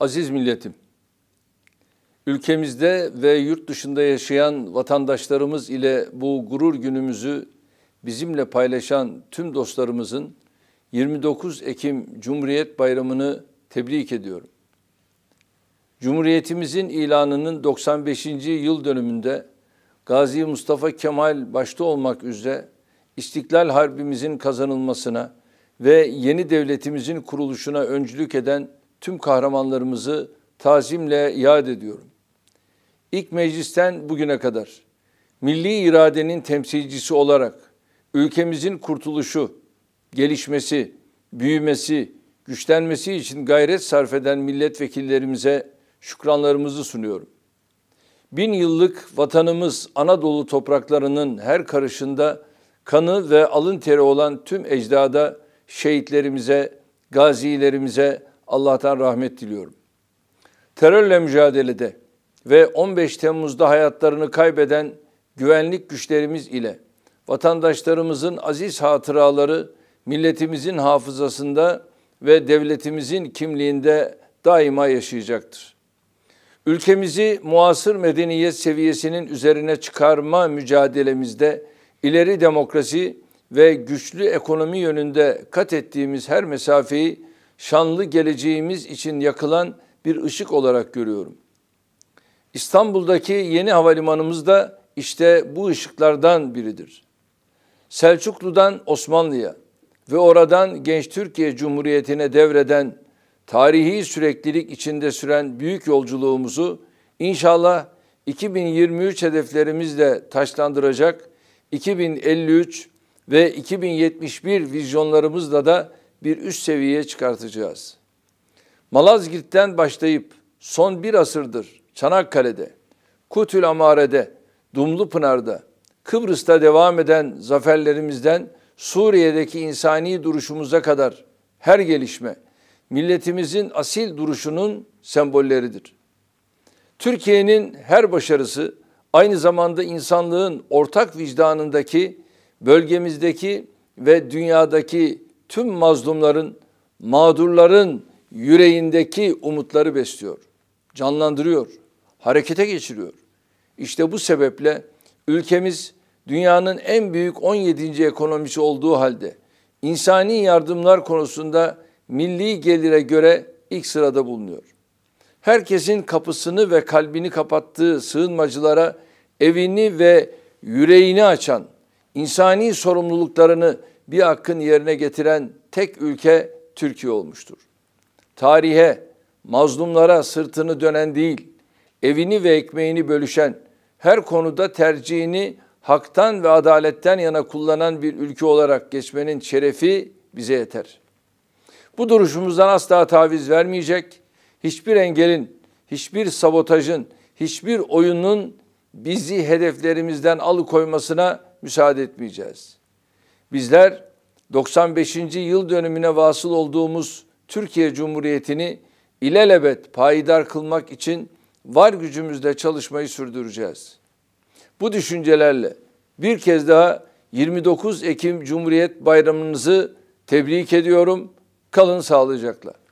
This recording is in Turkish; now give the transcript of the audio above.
Aziz milletim, ülkemizde ve yurt dışında yaşayan vatandaşlarımız ile bu gurur günümüzü bizimle paylaşan tüm dostlarımızın 29 Ekim Cumhuriyet Bayramı'nı tebrik ediyorum. Cumhuriyetimizin ilanının 95. yıl dönümünde Gazi Mustafa Kemal başta olmak üzere İstiklal Harbimizin kazanılmasına ve yeni devletimizin kuruluşuna öncülük eden tüm kahramanlarımızı tazimle yad ediyorum. İlk meclisten bugüne kadar milli iradenin temsilcisi olarak ülkemizin kurtuluşu, gelişmesi, büyümesi, güçlenmesi için gayret sarf eden milletvekillerimize şükranlarımızı sunuyorum. Bin yıllık vatanımız Anadolu topraklarının her karışında kanı ve alın teri olan tüm ecdada şehitlerimize, gazilerimize, Allah'tan rahmet diliyorum. Terörle mücadelede ve 15 Temmuz'da hayatlarını kaybeden güvenlik güçlerimiz ile vatandaşlarımızın aziz hatıraları milletimizin hafızasında ve devletimizin kimliğinde daima yaşayacaktır. Ülkemizi muasır medeniyet seviyesinin üzerine çıkarma mücadelemizde ileri demokrasi ve güçlü ekonomi yönünde kat ettiğimiz her mesafeyi şanlı geleceğimiz için yakılan bir ışık olarak görüyorum. İstanbul'daki yeni havalimanımız da işte bu ışıklardan biridir. Selçuklu'dan Osmanlı'ya ve oradan Genç Türkiye Cumhuriyeti'ne devreden tarihi süreklilik içinde süren büyük yolculuğumuzu inşallah 2023 hedeflerimizle taşlandıracak 2053 ve 2071 vizyonlarımızla da bir üst seviyeye çıkartacağız. Malazgirt'ten başlayıp son bir asırdır Çanakkale'de, Kutül Amare'de, Dumlupınar'da, Kıbrıs'ta devam eden zaferlerimizden Suriye'deki insani duruşumuza kadar her gelişme milletimizin asil duruşunun sembolleridir. Türkiye'nin her başarısı aynı zamanda insanlığın ortak vicdanındaki bölgemizdeki ve dünyadaki tüm mazlumların, mağdurların yüreğindeki umutları besliyor, canlandırıyor, harekete geçiriyor. İşte bu sebeple ülkemiz dünyanın en büyük 17. ekonomisi olduğu halde insani yardımlar konusunda milli gelire göre ilk sırada bulunuyor. Herkesin kapısını ve kalbini kapattığı sığınmacılara evini ve yüreğini açan, insani sorumluluklarını bir hakkın yerine getiren tek ülke Türkiye olmuştur. Tarihe, mazlumlara sırtını dönen değil, evini ve ekmeğini bölüşen, her konuda tercihini haktan ve adaletten yana kullanan bir ülke olarak geçmenin şerefi bize yeter. Bu duruşumuzdan asla taviz vermeyecek, hiçbir engelin, hiçbir sabotajın, hiçbir oyunun bizi hedeflerimizden alıkoymasına müsaade etmeyeceğiz.'' Bizler 95. yıl dönümüne vasıl olduğumuz Türkiye Cumhuriyeti'ni ilelebet payidar kılmak için var gücümüzle çalışmayı sürdüreceğiz. Bu düşüncelerle bir kez daha 29 Ekim Cumhuriyet Bayramınızı tebrik ediyorum. Kalın sağlıcakla.